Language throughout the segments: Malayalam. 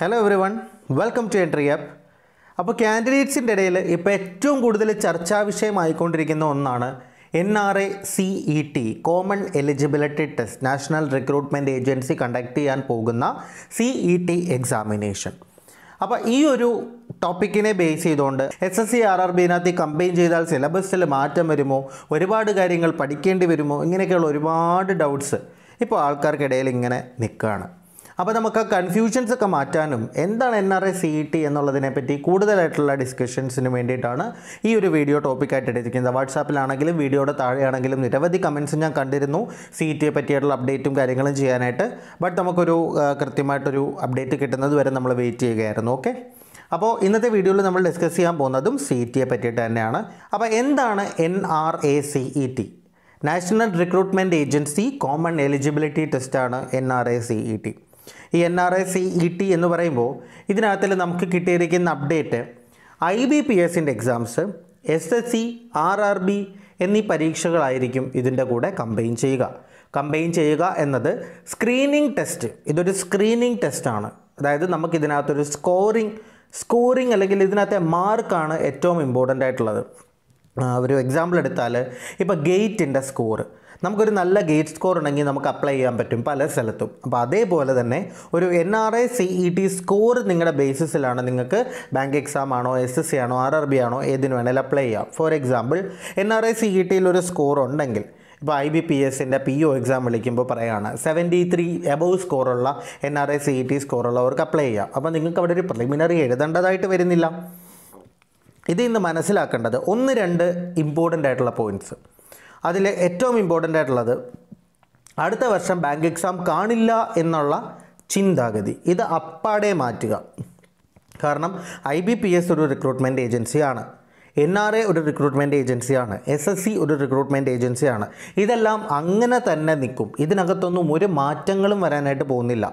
hello everyone welcome to Entri app അപ്പോൾ കാൻഡിഡേറ്റ്സിൻ്റെ ഇടയിൽ ഇപ്പോൾ ഏറ്റവും കൂടുതൽ ചർച്ചാ വിഷയമായിക്കൊണ്ടിരിക്കുന്ന ഒന്നാണ് N R A C E T common eligibility test National Recruitment Agency conduct ചെയ്യാൻ പോകുന്ന സി ഇ ടി എക്സാമിനേഷൻ അപ്പോൾ ഈ ഒരു ടോപ്പിക്കിനെ ബേസ് ചെയ്തുകൊണ്ട് S S C R R ബിനകത്ത് കമ്പയിൻ ചെയ്താൽ സിലബസിൽ മാറ്റം വരുമോ ഒരുപാട് കാര്യങ്ങൾ പഠിക്കേണ്ടി വരുമോ ഇങ്ങനെയൊക്കെയുള്ള ഒരുപാട് ഡൗട്ട്സ് ഇപ്പോൾ ആൾക്കാർക്കിടയിൽ ഇങ്ങനെ നിൽക്കുകയാണ് അപ്പോൾ നമുക്ക് കൺഫ്യൂഷൻസ് ഒക്കെ മാറ്റാനും എന്താണ് N R I C E T എന്നുള്ളതിനെ പറ്റി കൂടുതലായിട്ടുള്ള ഡിസ്കഷൻസിന് വേണ്ടിയിട്ടാണ് ഈ ഒരു വീഡിയോ ടോപ്പിക്കായിട്ട് എടുത്തിരിക്കുന്നത് വാട്സാപ്പിലാണെങ്കിലും വീഡിയോയുടെ താഴെയാണെങ്കിലും നിരവധി കമൻസ് ഞാൻ കണ്ടിരുന്നു സി ഇ e ടിയെ പറ്റിയിട്ടുള്ള അപ്ഡേറ്റും കാര്യങ്ങളും ചെയ്യാനായിട്ട് ബട്ട് നമുക്കൊരു കൃത്യമായിട്ടൊരു അപ്ഡേറ്റ് കിട്ടുന്നത് വരെ നമ്മൾ വെയിറ്റ് ചെയ്യുകയായിരുന്നു ഓക്കെ അപ്പോൾ ഇന്നത്തെ വീഡിയോയിൽ നമ്മൾ ഡിസ്കസ് ചെയ്യാൻ പോകുന്നതും സി ഇ e ടിയെ പറ്റിയിട്ട് തന്നെയാണ് അപ്പോൾ എന്താണ് N R A C E T National Recruitment Agency common eligibility ടെസ്റ്റാണ് N R A C E T ഈ N R S E T എന്ന് പറയുമ്പോൾ ഇതിനകത്തിൽ നമുക്ക് കിട്ടിയിരിക്കുന്ന അപ്ഡേറ്റ് ഐ ബി പി എസിൻ്റെ exams S S C R R B എന്നീ പരീക്ഷകളായിരിക്കും ഇതിൻ്റെ കൂടെ കമ്പൈൻ ചെയ്യുക കമ്പൈൻ ചെയ്യുക എന്നത് സ്ക്രീനിങ് ടെസ്റ്റ് ഇതൊരു സ്ക്രീനിങ് ടെസ്റ്റാണ് അതായത് നമുക്കിതിനകത്തൊരു സ്കോറിങ് സ്കോറിങ് അല്ലെങ്കിൽ ഇതിനകത്തെ മാർക്കാണ് ഏറ്റവും ഇമ്പോർട്ടൻ്റ് ആയിട്ടുള്ളത് ഒരു എക്സാമ്പിൾ എടുത്താൽ ഇപ്പോൾ ഗേറ്റിൻ്റെ സ്കോർ നമുക്കൊരു നല്ല ഗേറ്റ് സ്കോർ ഉണ്ടെങ്കിൽ നമുക്ക് അപ്ലൈ ചെയ്യാൻ പറ്റും പല സ്ഥലത്തും അപ്പോൾ അതേപോലെ തന്നെ ഒരു N R I C E e T score നിങ്ങളുടെ ബേസിസിലാണ് നിങ്ങൾക്ക് ബാങ്ക് എക്സാം ആണോ എസ് എസ് സി ആണോ ആർ ആർ ബി ആണോ ഏതിന് വേണേലും അപ്ലൈ ചെയ്യാം for example N R I C E ടിയിൽ ഒരു സ്കോർ ഉണ്ടെങ്കിൽ ഇപ്പോൾ ഐ ബി പി എസിൻ്റെ പി ഒ എക്സാം വിളിക്കുമ്പോൾ പറയുകയാണ് സെവൻറ്റി ത്രീ എബവ് സ്കോറുള്ള N R I C E e T സ്കോറുള്ളവർക്ക് അപ്ലൈ ചെയ്യാം അപ്പോൾ നിങ്ങൾക്ക് അവിടെ ഒരു പ്രിലിമിനറി എഴുതേണ്ടതായിട്ട് വരുന്നില്ല ഇത് ഇന്ന് മനസ്സിലാക്കേണ്ടത് ഒന്ന് രണ്ട് ഇമ്പോർട്ടൻ്റ് ആയിട്ടുള്ള പോയിൻറ്റ്സ് അതിൽ ഏറ്റവും ഇമ്പോർട്ടൻ്റ് ആയിട്ടുള്ളത് അടുത്ത വർഷം ബാങ്ക് എക്സാം കാണില്ല എന്നുള്ള ചിന്താഗതി ഇത് അപ്പാടെ മാറ്റുക കാരണം ഐ ബി പി എസ് ഒരു റിക്രൂട്ട്മെൻറ്റ് ഏജൻസിയാണ് എൻ ആർ എ ഒരു റിക്രൂട്ട്മെൻറ്റ് ഏജൻസിയാണ് എസ് എസ് സി ഒരു റിക്രൂട്ട്മെൻറ്റ് ഏജൻസിയാണ് ഇതെല്ലാം അങ്ങനെ തന്നെ നിൽക്കും ഇതിനകത്തൊന്നും ഒരു മാറ്റങ്ങളും വരാനായിട്ട് പോകുന്നില്ല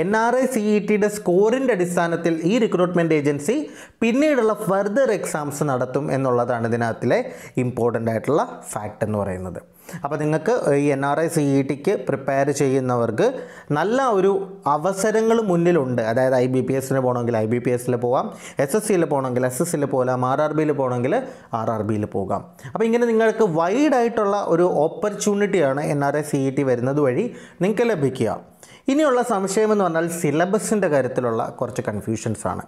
N R I C E ടിയുടെ സ്കോറിൻ്റെ അടിസ്ഥാനത്തിൽ ഈ റിക്രൂട്ട്മെൻറ്റ് ഏജൻസി പിന്നീടുള്ള ഫർദർ എക്സാംസ് നടത്തും എന്നുള്ളതാണ് ഇതിനകത്തിലെ ഇമ്പോർട്ടൻ്റ് ആയിട്ടുള്ള ഫാക്റ്റ് എന്ന് പറയുന്നത് അപ്പോൾ നിങ്ങൾക്ക് ഈ N R I C E ടിക്ക് പ്രിപ്പയർ ചെയ്യുന്നവർക്ക് നല്ല ഒരു അവസരങ്ങൾ മുന്നിലുണ്ട് അതായത് ഐ ബി പി എസിന് പോകണമെങ്കിൽ ഐ ബി പി എസിൽ പോകാം എസ് എസ് സിയിൽ പോകണമെങ്കിൽ എസ് എസ് സിയിൽ പോകാം ആർ ആർ ബിയിൽ പോകണമെങ്കിൽ ആർ ആർ ബിയിൽ പോകാം അപ്പോൾ ഇങ്ങനെ നിങ്ങൾക്ക് വൈഡ് ആയിട്ടുള്ള ഒരു ഓപ്പർച്യൂണിറ്റിയാണ് N R I C E T വരുന്നത് വഴി നിങ്ങൾക്ക് ലഭിക്കുക ഇനിയുള്ള സംശയം എന്ന് പറഞ്ഞാൽ സിലബസിൻ്റെ കാര്യത്തിലുള്ള കുറച്ച് കൺഫ്യൂഷൻസ് ആണ്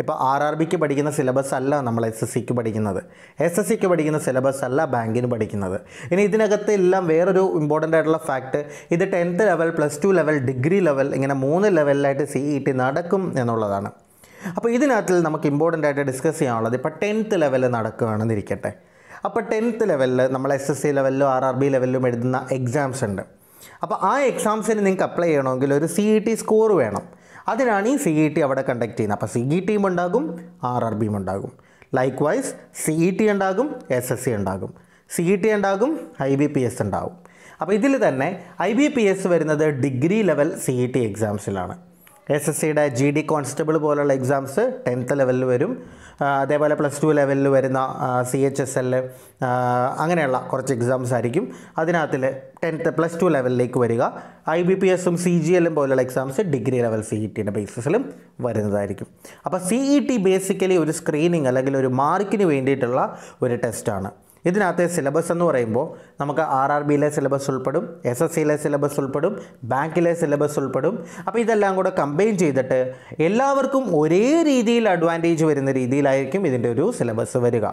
ഇപ്പോൾ ആർ ആർ ബിക്ക് പഠിക്കുന്ന സിലബസ് അല്ല നമ്മൾ എസ് എസ് സിക്ക് പഠിക്കുന്നത് എസ് എസ് സിക്ക് പഠിക്കുന്ന സിലബസ് അല്ല ബാങ്കിന് പഠിക്കുന്നത് ഇനി ഇതിനകത്ത് എല്ലാം വേറൊരു ഇമ്പോർട്ടൻ്റ് ആയിട്ടുള്ള ഫാക്ട് ഇത് tenth level plus two level degree level ഇങ്ങനെ മൂന്ന് ലെവലിലായിട്ട് സി ഇ e ടി നടക്കും എന്നുള്ളതാണ് അപ്പോൾ ഇതിനകത്തിൽ നമുക്ക് ഇമ്പോർട്ടൻ്റ് ആയിട്ട് ഡിസ്കസ് ചെയ്യാനുള്ളത് ഇപ്പോൾ ടെൻത്ത് ലെവൽ നടക്കുകയാണെന്നിരിക്കട്ടെ അപ്പോൾ ടെൻത്ത് ലെവലിൽ നമ്മൾ എസ് എസ് സി ലെവലിലും ആർ ആർ ബി ലെവലിലും എഴുതുന്ന എക്സാംസ് ഉണ്ട് അപ്പോൾ ആ എക്സാംസിന് നിങ്ങൾക്ക് അപ്ലൈ ചെയ്യണമെങ്കിൽ ഒരു സി ഇ ടി സ്കോർ വേണം അതിനാണ് ഈ സി ഇ ടി അവിടെ കണ്ടക്ട് ചെയ്യുന്നത് അപ്പോൾ സി ഇ e ടിയും ഉണ്ടാകും ആർ ആർ ബിയും ഉണ്ടാകും likewise C E T ഉണ്ടാകും എസ് എസ് സി ഉണ്ടാകും സി ഇ ടി ഉണ്ടാകും ഐ ബി പി എസ് ഉണ്ടാകും അപ്പോൾ ഇതിൽ തന്നെ ഐ ബി പി എസ് വരുന്നത് degree level C E T എക്സാംസിലാണ് എസ് എസ് സിയുടെ ജി ഡി കോൺസ്റ്റബിൾ പോലുള്ള എക്സാംസ് ടെൻത്ത് ലെവലിൽ വരും അതേപോലെ പ്ലസ് ടു ലെവലിൽ വരുന്ന സി എച്ച് എസ് എൽ അങ്ങനെയുള്ള കുറച്ച് എക്സാംസ് ആയിരിക്കും അതിനകത്തിൽ ടെൻത്ത് പ്ലസ് ടു ലെവലിലേക്ക് വരിക ഐ ബി പി എസും സി ജി എല്ലും പോലുള്ള exams degree level C E ടിൻ്റെ ബേസിസിലും വരുന്നതായിരിക്കും അപ്പോൾ സി ഇ ടി ബേസിക്കലി ഒരു സ്ക്രീനിങ് അല്ലെങ്കിൽ ഒരു മാർക്കിന് വേണ്ടിയിട്ടുള്ള ഒരു ടെസ്റ്റാണ് ഇതിനകത്ത് സിലബസ് എന്ന് പറയുമ്പോൾ നമുക്ക് ആർ ആർ ബിയിലെ സിലബസ് ഉൾപ്പെടും എസ് എസ് സിയിലെ സിലബസ് ഉൾപ്പെടും ബാങ്കിലെ സിലബസ് ഉൾപ്പെടും അപ്പോൾ ഇതെല്ലാം കൂടെ കമ്പൈൻ ചെയ്തിട്ട് എല്ലാവർക്കും ഒരേ രീതിയിൽ അഡ്വാൻറ്റേജ് വരുന്ന രീതിയിലായിരിക്കും ഇതിൻ്റെ ഒരു സിലബസ് വരിക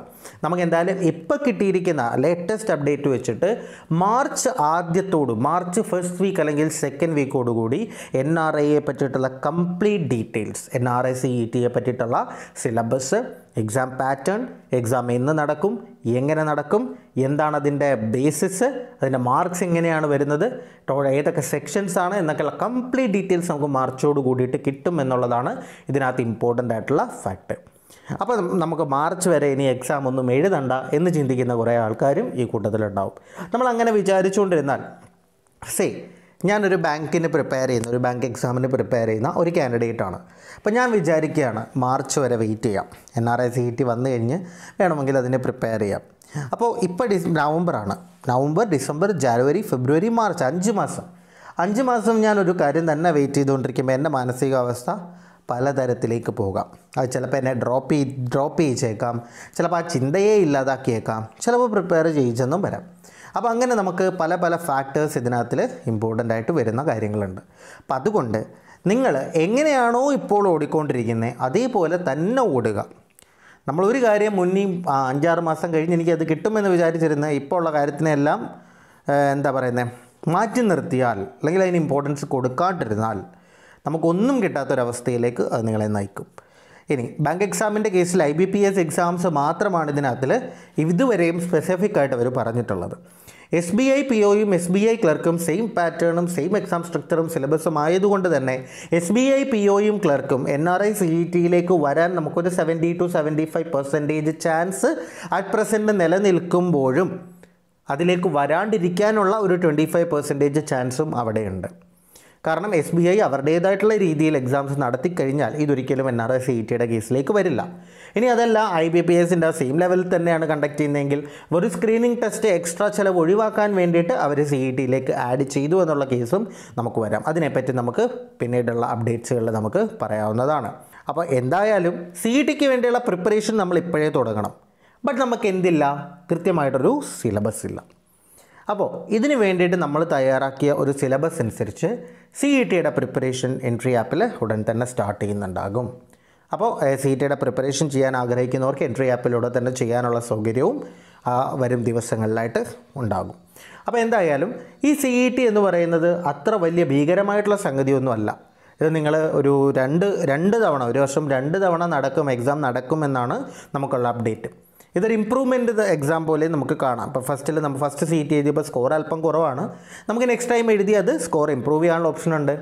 നമുക്ക് എന്തായാലും ഇപ്പോൾ കിട്ടിയിരിക്കുന്ന ലേറ്റസ്റ്റ് അപ്ഡേറ്റ് വെച്ചിട്ട് മാർച്ച് ആദ്യത്തോട് മാർച്ച് ഫസ്റ്റ് വീക്ക് അല്ലെങ്കിൽ സെക്കൻഡ് വീക്കോടുകൂടി എൻ ആർ ഐയെ പറ്റിയിട്ടുള്ള complete details N R I C E ടിയെ പറ്റിയിട്ടുള്ള സിലബസ് എക്സാം പാറ്റേൺ എക്സാം എന്ന് നടക്കും എങ്ങനെ നടക്കും എന്താണ് അതിൻ്റെ ബേസിസ് അതിൻ്റെ മാർക്സ് എങ്ങനെയാണ് വരുന്നത് ഏതൊക്കെ സെക്ഷൻസ് ആണ് എന്നൊക്കെയുള്ള കംപ്ലീറ്റ് ഡീറ്റെയിൽസ് നമുക്ക് മാർച്ചോട് കൂടിയിട്ട് കിട്ടും എന്നുള്ളതാണ് ഇതിനകത്ത് ഇമ്പോർട്ടൻ്റ് ആയിട്ടുള്ള ഫാക്ട് അപ്പോൾ നമുക്ക് മാർച്ച് വരെ ഇനി എക്സാം ഒന്നും എഴുതണ്ട എന്ന് ചിന്തിക്കുന്ന കുറേ ആൾക്കാരും ഈ കൂട്ടത്തിലുണ്ടാവും നമ്മൾ അങ്ങനെ വിചാരിച്ചുകൊണ്ടിരുന്നാൽ സേ ഞാനൊരു ബാങ്കിന് പ്രിപ്പയർ ചെയ്യുന്ന ഒരു ബാങ്ക് എക്സാമിന് പ്രിപ്പയർ ചെയ്യുന്ന ഒരു കാൻഡിഡേറ്റ് ആണ് അപ്പോൾ ഞാൻ വിചാരിക്കുകയാണ് മാർച്ച് വരെ വെയിറ്റ് ചെയ്യാം N R I C T വന്നു കഴിഞ്ഞ് വേണമെങ്കിൽ അതിനെ പ്രിപ്പയർ ചെയ്യാം അപ്പോൾ ഇപ്പോൾ ഡിസ് നവംബറാണ് November December January February March അഞ്ച് മാസം അഞ്ച് മാസം ഞാനൊരു കാര്യം തന്നെ വെയിറ്റ് ചെയ്തുകൊണ്ടിരിക്കുമ്പോൾ എൻ്റെ മാനസികാവസ്ഥ പലതരത്തിലേക്ക് പോകാം അത് ചിലപ്പോൾ എന്നെ ഡ്രോപ്പ് ചെയ് ഡ്രോപ്പ് ചെയ്യിച്ചേക്കാം ചിലപ്പോൾ ആ ചിന്തയെ ഇല്ലാതാക്കിയേക്കാം ചിലപ്പോൾ പ്രിപ്പയർ ചെയ്യിച്ചെന്നും വരാം അപ്പോൾ അങ്ങനെ നമുക്ക് പല പല ഫാക്ടേഴ്സ് ഇതിനകത്ത് ഇമ്പോർട്ടൻ്റ് ആയിട്ട് വരുന്ന കാര്യങ്ങളുണ്ട് അപ്പം അതുകൊണ്ട് നിങ്ങൾ എങ്ങനെയാണോ ഇപ്പോൾ ഓടിക്കൊണ്ടിരിക്കുന്നത് അതേപോലെ തന്നെ ഓടുക നമ്മളൊരു കാര്യം മുന്നേ അഞ്ചാറ് മാസം കഴിഞ്ഞ് അത് കിട്ടുമെന്ന് വിചാരിച്ചിരുന്ന ഇപ്പോൾ ഉള്ള കാര്യത്തിനെല്ലാം എന്താ പറയുന്നത് മാറ്റി നിർത്തിയാൽ അല്ലെങ്കിൽ അതിന് ഇമ്പോർട്ടൻസ് കൊടുക്കാണ്ടിരുന്നാൽ നമുക്കൊന്നും കിട്ടാത്തൊരവസ്ഥയിലേക്ക് അത് നിങ്ങളെ നയിക്കും ഇനി ബാങ്ക് എക്സാമിൻ്റെ കേസിൽ I B P S exams മാത്രമാണ് ഇതിനകത്തിൽ ഇതുവരെയും സ്പെസിഫിക് ആയിട്ട് അവർ പറഞ്ഞിട്ടുള്ളത് എസ് ബി ഐ പി ഒയും എസ് ബി ഐ ക്ലർക്കും സെയിം പാറ്റേണും സെയിം എക്സാം സ്ട്രക്ചറും സിലബസും ആയതുകൊണ്ട് തന്നെ എസ് ബി ഐ പി ഒയും ക്ലർക്കും N R I C E ടിയിലേക്ക് വരാൻ നമുക്കൊരു seventy two seventy five percentage chance at present നിലനിൽക്കുമ്പോഴും അതിലേക്ക് വരാണ്ടിരിക്കാനുള്ള ഒരു ട്വൻറ്റി ഫൈവ് പെർസെൻറ്റേജ് ചാൻസും അവിടെയുണ്ട് കാരണം എസ് ബി ഐ അവരുടേതായിട്ടുള്ള രീതിയിൽ എക്സാംസ് നടത്തിക്കഴിഞ്ഞാൽ ഇതൊരിക്കലും എൻ ആർ എസ് ഇ ടിയുടെ e കേസിലേക്ക് വരില്ല ഇനി അതല്ല ഐ ബി പി എസിൻ്റെ സെയിം ലെവലിൽ തന്നെയാണ് കണ്ടക്ട് ചെയ്യുന്നതെങ്കിൽ ഒരു സ്ക്രീനിങ് ടെസ്റ്റ് എക്സ്ട്രാ ചിലവ് ഒഴിവാക്കാൻ വേണ്ടിയിട്ട് അവർ സി ഇ e ടിയിലേക്ക് ആഡ് ചെയ്തു എന്നുള്ള കേസും നമുക്ക് വരാം അതിനെപ്പറ്റി നമുക്ക് പിന്നീടുള്ള അപ്ഡേറ്റ്സുകളിൽ നമുക്ക് പറയാവുന്നതാണ് അപ്പോൾ എന്തായാലും സി ഇ e ടിക്ക് വേണ്ടിയുള്ള പ്രിപ്പറേഷൻ നമ്മൾ ഇപ്പോഴേ തുടങ്ങണം ബട്ട് നമുക്ക് എന്തില്ല കൃത്യമായിട്ടൊരു സിലബസ് ഇല്ല അപ്പോൾ ഇതിന് വേണ്ടിയിട്ട് നമ്മൾ തയ്യാറാക്കിയ ഒരു സിലബസ് അനുസരിച്ച് സി ഇ ടിയുടെ പ്രിപ്പറേഷൻ എൻട്രി ആപ്പിൽ ഉടൻ തന്നെ സ്റ്റാർട്ട് ചെയ്യുന്നുണ്ടാകും അപ്പോൾ സി ഇ ടിയുടെ പ്രിപ്പറേഷൻ ചെയ്യാൻ ആഗ്രഹിക്കുന്നവർക്ക് എൻട്രി ആപ്പിലൂടെ തന്നെ ചെയ്യാനുള്ള സൗകര്യവും വരും ദിവസങ്ങളിലായിട്ട് ഉണ്ടാകും അപ്പോൾ എന്തായാലും ഈ സി ഇ ടി എന്ന് പറയുന്നത് അത്ര വലിയ ഭീകരമായിട്ടുള്ള സംഗതിയൊന്നുമല്ല ഇത് നിങ്ങൾ ഒരു രണ്ട് രണ്ട് തവണ ഒരു വർഷം രണ്ട് തവണ നടക്കും എക്സാം നടക്കുമെന്നാണ് നമുക്കുള്ള അപ്ഡേറ്റ് ഇതൊരു ഇമ്പ്രൂവ്മെൻ്റ് എക്സാം പോലെ നമുക്ക് കാണാം അപ്പോൾ ഫസ്റ്റിൽ നമ്മൾ ഫസ്റ്റ് സീറ്റ് എഴുതിയപ്പോൾ സ്കോർ അല്പം കുറവാണ് നമുക്ക് നെക്സ്റ്റ് ടൈം എഴുതി അത് സ്കോർ ഇമ്പ്രൂവ് ചെയ്യാനുള്ള ഓപ്ഷൻ ഉണ്ട്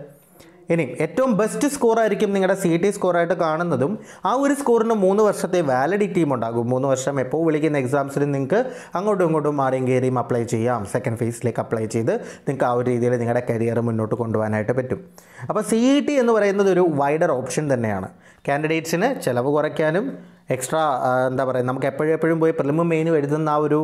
ഇനി ഏറ്റവും ബെസ്റ്റ് സ്കോറായിരിക്കും നിങ്ങളുടെ സി ടി സ്കോറായിട്ട് കാണുന്നതും ആ ഒരു സ്കോറിന് മൂന്ന് വർഷത്തെ വാലിഡിറ്റിയും ഉണ്ടാകും മൂന്ന് വർഷം എപ്പോൾ വിളിക്കുന്ന എക്സാംസിന് നിങ്ങൾക്ക് അങ്ങോട്ടും ഇങ്ങോട്ടും മാറിയും കയറിയും അപ്ലൈ ചെയ്യാം സെക്കൻഡ് ഫേസിലേക്ക് അപ്ലൈ ചെയ്ത് നിങ്ങൾക്ക് ആ ഒരു രീതിയിൽ നിങ്ങളുടെ കരിയർ മുന്നോട്ട് കൊണ്ടുപോകാനായിട്ട് പറ്റും അപ്പോൾ സി ഇ e ടി എന്ന് പറയുന്നത് ഒരു വൈഡർ ഓപ്ഷൻ തന്നെയാണ് കാൻഡിഡേറ്റ്സിന് ചിലവ് കുറയ്ക്കാനും എക്സ്ട്രാ എന്താ പറയുക നമുക്ക് എപ്പോഴും എപ്പോഴും പോയി പ്രിലിമും മെയിനും എഴുതുന്ന ആ ഒരു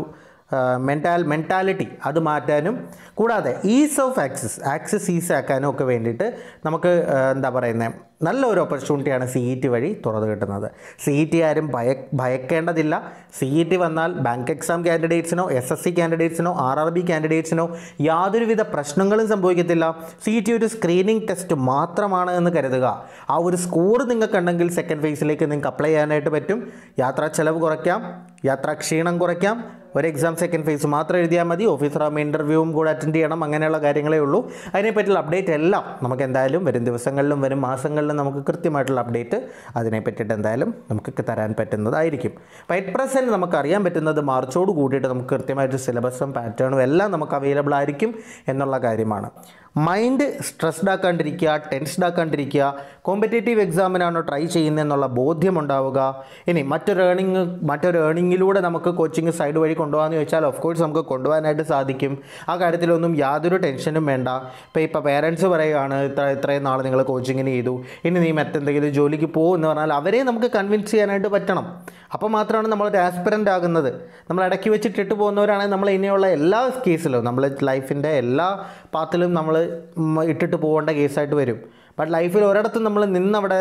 മെൻറ്റാൽ മെൻറ്റാലിറ്റി അത് മാറ്റാനും കൂടാതെ ease of access access ease ആക്കാനും ഒക്കെ വേണ്ടിയിട്ട് നമുക്ക് എന്താ പറയുന്നത് നല്ലൊരു ഓപ്പർച്യൂണിറ്റിയാണ് സി ഇ ടി വഴി തുറന്നു കിട്ടുന്നത് സി ഇ ടി ആരും ഭയ ഭയക്കേണ്ടതില്ല സി ഇ ടി വന്നാൽ ബാങ്ക് എക്സാം കാൻഡിഡേറ്റ്സിനോ എസ് എസ് സി കാൻഡിഡേറ്റ്സിനോ ആർ ആർ ബി കാൻഡിഡേറ്റ്സിനോ യാതൊരുവിധ പ്രശ്നങ്ങളും സംഭവിക്കത്തില്ല സി ഇ ടി ഒരു സ്ക്രീനിങ് ടെസ്റ്റ് മാത്രമാണ് എന്ന് കരുതുക ആ ഒരു സ്കോർ നിങ്ങൾക്കുണ്ടെങ്കിൽ സെക്കൻഡ് ഫേസിലേക്ക് നിങ്ങൾക്ക് അപ്ലൈ ചെയ്യാനായിട്ട് പറ്റും യാത്രാ ചെലവ് കുറയ്ക്കാം യാത്രാ ക്ഷീണം കുറയ്ക്കാം ഒരു എക്സാം സെക്കൻഡ് ഫേസ് മാത്രം എഴുതിയാൽ മതി ഓഫീസർ ആകുമ്പോൾ ഇൻ്റർവ്യൂവും കൂടെ അറ്റൻഡ് ചെയ്യണം അങ്ങനെയുള്ള കാര്യങ്ങളേ ഉള്ളൂ അതിനെപ്പറ്റിയുള്ള അപ്ഡേറ്റ് എല്ലാം നമുക്ക് എന്തായാലും വരും ദിവസങ്ങളിലും വരും മാസങ്ങളിലും നമുക്ക് കൃത്യമായിട്ടുള്ള അപ്ഡേറ്റ് അതിനെപ്പറ്റിയിട്ട് എന്തായാലും നമുക്ക് തരാൻ പറ്റുന്നതായിരിക്കും അപ്പോൾ അറ്റ് പ്രസൻറ്റ് നമുക്ക് അറിയാൻ പറ്റുന്നത് മാർച്ചോട് കൂടിയിട്ട് നമുക്ക് കൃത്യമായിട്ട് സിലബസും പാറ്റേണും എല്ലാം നമുക്ക് അവൈലബിൾ ആയിരിക്കും എന്നുള്ള കാര്യമാണ് മൈൻഡ് സ്ട്രെസ്ഡ് ആക്കാണ്ടിരിക്കുക ടെൻസ്ഡ് ആക്കാണ്ടിരിക്കുക കോമ്പറ്റേറ്റീവ് എക്സാമിനാണോ ട്രൈ ചെയ്യുന്നതെന്നുള്ള ബോധ്യമുണ്ടാവുക ഇനി മറ്റൊരു ഏണിങ് മറ്റൊരു ഏണിങ്ങിലൂടെ നമുക്ക് കോച്ചിങ് സൈഡ് വഴി കൊണ്ടുപോകാമെന്ന് ചോദിച്ചാൽ ഓഫ് കോഴ്സ് നമുക്ക് കൊണ്ടുപോകാനായിട്ട് സാധിക്കും ആ കാര്യത്തിലൊന്നും യാതൊരു ടെൻഷനും വേണ്ട ഇപ്പോൾ ഇപ്പോൾ പേരൻസ് പറയുകയാണ് ഇത്ര ഇത്രയും നാൾ നിങ്ങൾ കോച്ചിങ്ങിന് ചെയ്തു ഇനി നീ മറ്റെന്തെങ്കിലും ജോലിക്ക് എന്ന് പറഞ്ഞാൽ അവരെ നമുക്ക് കൺവിൻസ് ചെയ്യാനായിട്ട് പറ്റണം അപ്പോൾ മാത്രമാണ് നമ്മളൊരു ആസ്പിറൻ്റ് ആകുന്നത് നമ്മൾ ഇടയ്ക്ക് വെച്ചിട്ട് ഇട്ട് പോകുന്നവരാണെങ്കിൽ നമ്മൾ ഇനിയുള്ള എല്ലാ കേസിലും നമ്മൾ ലൈഫിൻ്റെ എല്ലാ പാത്തിലും നമ്മൾ ഇട്ടിട്ട് പോകേണ്ട കേസായിട്ട് വരും ബട്ട് ലൈഫിൽ ഒരിടത്തും നമ്മൾ നിന്നവിടെ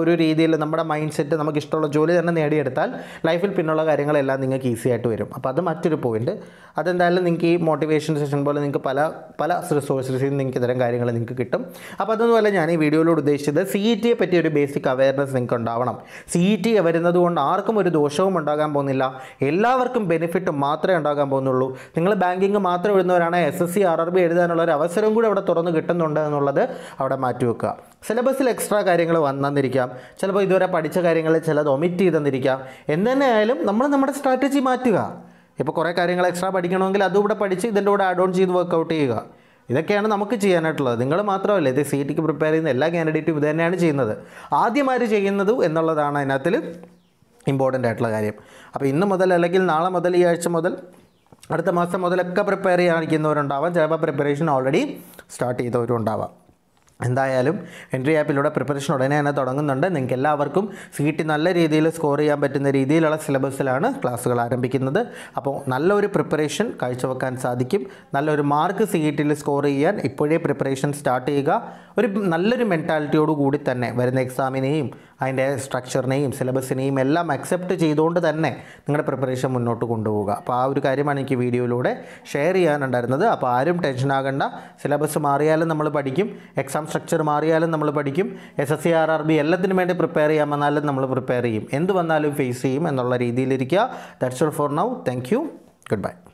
ഒരു രീതിയിൽ നമ്മുടെ മൈൻഡ് സെറ്റ് നമുക്ക് ഇഷ്ടമുള്ള ജോലി തന്നെ നേടിയെടുത്താൽ ലൈഫിൽ പിന്നുള്ള കാര്യങ്ങളെല്ലാം നിങ്ങൾക്ക് ഈസി ആയിട്ട് വരും അപ്പോൾ അത് മറ്റൊരു പോയിന്റ് അതെന്തായാലും നിങ്ങൾക്ക് ഈ മോട്ടിവേഷൻ സെഷൻ പോലെ നിങ്ങൾക്ക് പല പല റിസോഴ്സസിൽ നിന്ന് നിങ്ങൾക്ക് ഇത്തരം കാര്യങ്ങൾ നിങ്ങൾക്ക് കിട്ടും അപ്പോൾ അതുപോലെ ഞാൻ ഈ വീഡിയോയിലൂടെ ഉദ്ദേശിച്ചത് സി ഇ e ടിയെ പറ്റി ഒരു ബേസിക് അവയർനെസ് നിങ്ങൾക്ക് ഉണ്ടാവണം സി ഇ ടി വരുന്നത് കൊണ്ട് ആർക്കും ഒരു ദോഷവും ഉണ്ടാകാൻ പോകുന്നില്ല എല്ലാവർക്കും ബെനിഫിറ്റ് മാത്രമേ ഉണ്ടാകാൻ പോകുന്നുള്ളൂ നിങ്ങൾ ബാങ്കിങ് മാത്രം എഴുതുന്നവരാണ് S S C R R B എഴുതാനുള്ള ഒരു അവസരം കൂടി അവിടെ തുറന്ന് കിട്ടുന്നുണ്ട് എന്നുള്ളത് അവിടെ മാറ്റിവെക്കും കൊടുക്കുക സിലബസിൽ എക്സ്ട്രാ കാര്യങ്ങൾ വന്നിരിക്കാം ചിലപ്പോൾ ഇതുവരെ പഠിച്ച കാര്യങ്ങൾ ചിലത് ഒമിറ്റ് ചെയ്തെന്നിരിക്കാം എന്ന് തന്നെ ആയാലും നമ്മൾ നമ്മുടെ സ്ട്രാറ്റജി മാറ്റുക ഇപ്പോൾ കുറേ കാര്യങ്ങൾ എക്സ്ട്രാ പഠിക്കണമെങ്കിൽ അതുകൂടെ പഠിച്ച് ഇതിൻ്റെ കൂടെ ആഡ് ഓൺ ചെയ്ത് വർക്ക്ഔട്ട് ചെയ്യുക ഇതൊക്കെയാണ് നമുക്ക് ചെയ്യാനായിട്ടുള്ളത് നിങ്ങൾ മാത്രമല്ല ഇത് സി ടിക്ക് പ്രിപ്പയർ ചെയ്യുന്ന എല്ലാ കാൻഡിഡേറ്റും ഇത് തന്നെയാണ് ചെയ്യുന്നത് ആദ്യമാര് ചെയ്യുന്നത് എന്നുള്ളതാണ് അതിനകത്തിൽ ഇമ്പോർട്ടൻ്റ് ആയിട്ടുള്ള കാര്യം അപ്പോൾ ഇന്ന് മുതൽ അല്ലെങ്കിൽ നാളെ മുതൽ ഈ ആഴ്ച മുതൽ അടുത്ത മാസം മുതലൊക്കെ പ്രിപ്പയർ ചെയ്യാനിരിക്കുന്നവരുണ്ടാവാം ചിലപ്പോൾ പ്രിപ്പറേഷൻ ഓൾറെഡി സ്റ്റാർട്ട് ചെയ്തവരും ഉണ്ടാവാം എന്തായാലും എൻട്രി ആപ്പിലൂടെ പ്രിപ്പറേഷൻ ഉടനെ തന്നെ തുടങ്ങുന്നുണ്ട് നിങ്ങൾക്ക് എല്ലാവർക്കും ടി നല്ല രീതിയിൽ സ്കോർ ചെയ്യാൻ പറ്റുന്ന രീതിയിലുള്ള സിലബസിലാണ് ക്ലാസ്സുകൾ ആരംഭിക്കുന്നത് അപ്പോൾ നല്ലൊരു പ്രിപ്പറേഷൻ കാഴ്ചവെക്കാൻ സാധിക്കും നല്ലൊരു മാർക്ക് ടിയിൽ സ്കോർ ചെയ്യാൻ ഇപ്പോഴേ പ്രിപ്പറേഷൻ സ്റ്റാർട്ട് ചെയ്യുക ഒരു നല്ലൊരു മെൻറ്റാലിറ്റിയോട് കൂടി തന്നെ വരുന്ന എക്സാമിനെയും അതിൻ്റെ സ്ട്രക്ചറിനെയും സിലബസിനെയും എല്ലാം അക്സെപ്റ്റ് ചെയ്തുകൊണ്ട് തന്നെ നിങ്ങളുടെ പ്രിപ്പറേഷൻ മുന്നോട്ട് കൊണ്ടുപോവുക അപ്പോൾ ആ ഒരു കാര്യമാണ് എനിക്ക് വീഡിയോയിലൂടെ ഷെയർ ചെയ്യാനുണ്ടായിരുന്നത് അപ്പോൾ ആരും ടെൻഷൻ ആകണ്ട സിലബസ് മാറിയാലും നമ്മൾ പഠിക്കും എക്സാം സ്ട്രക്ചർ മാറിയാലും നമ്മൾ പഠിക്കും S S C R R B എല്ലാത്തിനും വേണ്ടി പ്രിപ്പയർ ചെയ്യാൻ വന്നാലും നമ്മൾ പ്രിപ്പയർ ചെയ്യും എന്ത് വന്നാലും ഫേസ് ചെയ്യും എന്നുള്ള രീതിയിലിരിക്കുക that's all for now thank you good by